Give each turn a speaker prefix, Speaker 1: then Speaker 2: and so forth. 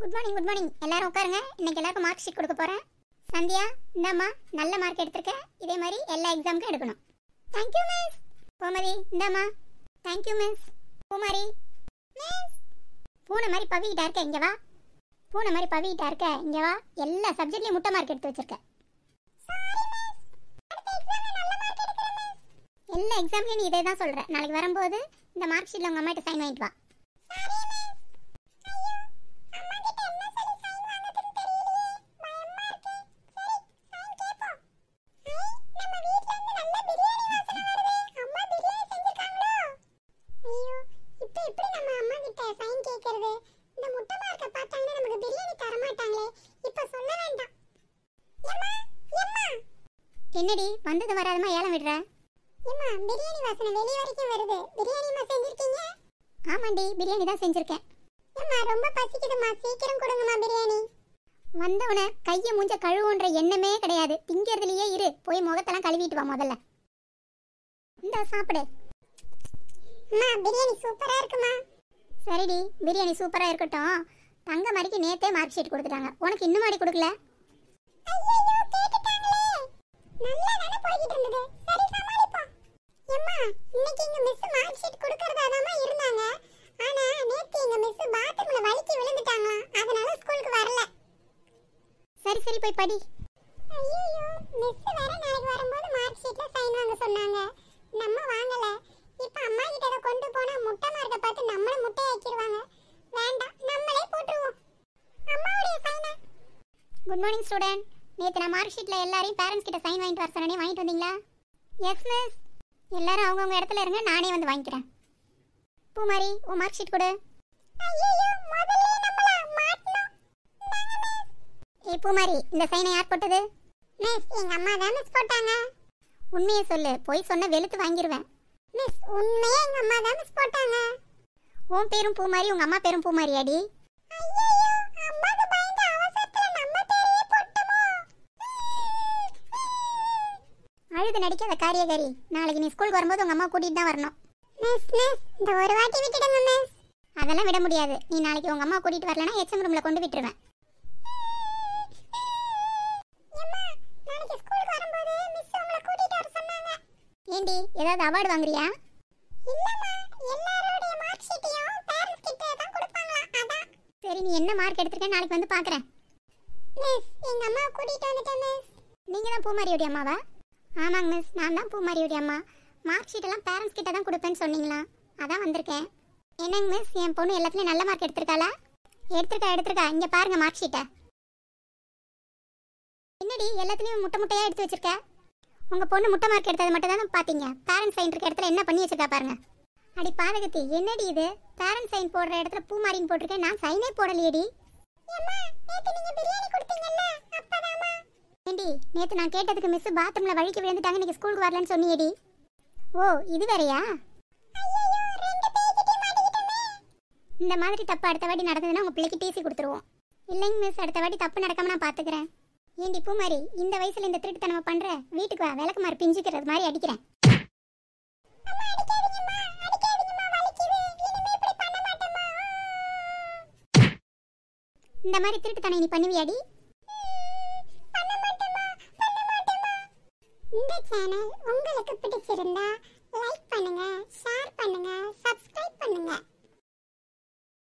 Speaker 1: good morning good morning எல்லாரும் உட்காருங்க இன்னைக்கு எல்லாருக்கும் மார்க் ஷீட் கொடுக்க போறேன் சந்தியா இந்தாம்மா நல்ல மார்க் எடுத்திருக்கேன் இதே மாதிரி எல்லா எக்ஸாமுக்கும் எடுக்கணும் thank you miss Gomathi thank you miss Poomari miss பூனை மாதிரி பவிக்கிட்டா இருக்க இங்கே வா பூனை மாதிரி பவிக்கிட்டா இருக்க இங்கே வா எல்லா சப்ஜெக்ட்லேயும் முட்டை மார்க் எடுத்து வச்சிருக்கேன் எல்லா எக்ஸாம்லையும் நீ இதே தான் சொல்கிறேன் நாளைக்கு வரும்போது இந்த மார்க் ஷீட்டில் உங்கள் அம்மாட்ட சைன் வாங்கிட்டு வா
Speaker 2: வைக்கிறது இந்த முட்டை பார்க்க பார்த்தாங்கன்னா நமக்கு பிரியாணி தர மாட்டாங்களே இப்ப சொல்ல வேண்டாம்
Speaker 1: என்னடி வந்தது வராதமா ஏலம் விடுற அம்மா பிரியாணி வாசனை வெளிய வரைக்கும் வருது பிரியாணிமா செஞ்சிருக்கீங்க ஆமாண்டி பிரியாணி தான் செஞ்சிருக்கேன் அம்மா ரொம்ப பசிக்குதுமா சீக்கிரம் கொடுங்கம்மா பிரியாணி வந்தவன கையை மூஞ்ச கழுவுன்ற எண்ணமே கிடையாது திங்கிறதுலயே இரு போய் முகத்தெல்லாம் கழுவிட்டு வா முதல்ல இந்த சாப்பிடு அம்மா பிரியாணி சூப்பரா இருக்குமா சரிடி பிரியாணி சூப்பராக இருக்கட்டும் தங்க மாதிரிக்கு நேத்தே மார்க் ஷீட் கொடுத்துட்டாங்க உனக்கு இன்னும் மாதிரி கொடுக்கல
Speaker 2: சரி சரி போய் படி ஐயோ மிஸ் வேற நாளைக்கு வரும்போது குட் மார்னிங் ஸ்டூடெண்ட்
Speaker 1: நேற்று நான் மார்க் ஷீட்டில் எல்லாரையும் பேரண்ட்ஸ் கிட்ட சைன் வாங்கிட்டு வர சொன்னே வாங்கிட்டு வந்தீங்களா எஸ் மிஸ் எல்லாரும் அவங்கவுங்க இடத்துல இருங்க நானே வந்து வாங்கிக்கிறேன் பூமாரி உன் மார்க் ஷீட் கொடு ஏ பூமாரி இந்த சைனை யார் போட்டது மிஸ் எங்க அம்மா தான் மிஸ் போட்டாங்க உண்மையை சொல்லு போய் சொன்ன வெளுத்து வாங்கிடுவேன்
Speaker 2: மிஸ் உண்மையே எங்க அம்மா தான் மிஸ் போட்டாங்க
Speaker 1: உன் பேரும் பூமாரி உங்கள் அம்மா பேரும் பூமாரி அடி ஐயோ அழுது நடிக்காத காரியகாரி நாளைக்கு நீ ஸ்கூலுக்கு வரும்போது உங்க அம்மா கூட்டிட்டு தான் வரணும் மிஸ் மிஸ் இந்த ஒரு வாட்டி விட்டுடுங்க மிஸ் அதெல்லாம் விட முடியாது நீ நாளைக்கு உங்க அம்மா கூட்டிட்டு வரலனா எச்எம் HM ரூம்ல கொண்டு விட்டுருவேன் ஏண்டி ஏதாவது அவார்டு வாங்குறியா சரி நீ என்ன மார்க் எடுத்திருக்க நாளைக்கு வந்து பாக்குறேன் மிஸ் அம்மா கூட்டிட்டு வந்துட்டேன் மிஸ் நீங்க தான் பூமாரியோட அம்மாவா ஆமாங்க மிஸ் நான் தான் பூமாரியுடைய அம்மா மார்க் ஷீட்டெல்லாம் பேரண்ட்ஸ் கிட்ட தான் கொடுப்பேன்னு சொன்னீங்களா அதான் வந்திருக்கேன் என்னங்க மிஸ் என் பொண்ணு எல்லாத்துலேயும் நல்ல மார்க் எடுத்திருக்காளா எடுத்திருக்கா எடுத்திருக்கா இங்கே பாருங்க மார்க் ஷீட்டை என்னடி எல்லாத்துலேயும் முட்டை முட்டையாக எடுத்து வச்சிருக்க உங்கள் பொண்ணு முட்டை மார்க் எடுத்தது மட்டும் தான் பார்த்தீங்க பேரண்ட்ஸ் சைன் இருக்க இடத்துல என்ன பண்ணி வச்சிருக்கா பாருங்க அடி பாதகத்தி என்னடி இது பேரண்ட் சைன் போடுற இடத்துல பூ மாறின்னு போட்டிருக்கேன் நான் சைனே போடலையடி
Speaker 3: அம்மா நேத்து நீங்க பிரியாணி கொடுத்தீங்கல்ல
Speaker 1: அப்பதாமா ஏண்டி நேற்று நான் கேட்டதுக்கு மிஸ் பாத்ரூமில் வழிக்கு விழுந்துட்டாங்க இன்னைக்கு ஸ்கூலுக்கு வரலன்னு சொன்னியேடி ஓ இது வேறையா இந்த மாதிரி தப்பு அடுத்த வாட்டி நடந்ததுன்னா உங்கள் பிள்ளைக்கு டிசி கொடுத்துருவோம் இல்லைங்க மிஸ் அடுத்த வாட்டி தப்பு நடக்காம நான் பார்த்துக்கிறேன் ஏண்டி பூமாரி இந்த வயசில் இந்த திருட்டுத்தனவை பண்ணுற வீட்டுக்கு வா விளக்கு மாதிரி பிஞ்சிக்கிறது மாதிரி அடிக்கிறேன் இந்த மாதிரி திருட்டுத்தனம் நீ பண்ணுவியாடி
Speaker 3: இந்த சேனல் உங்களுக்கு பிடிச்சிருந்தா லைக் பண்ணுங்க ஷேர் பண்ணுங்க சப்ஸ்கிரைப் பண்ணுங்க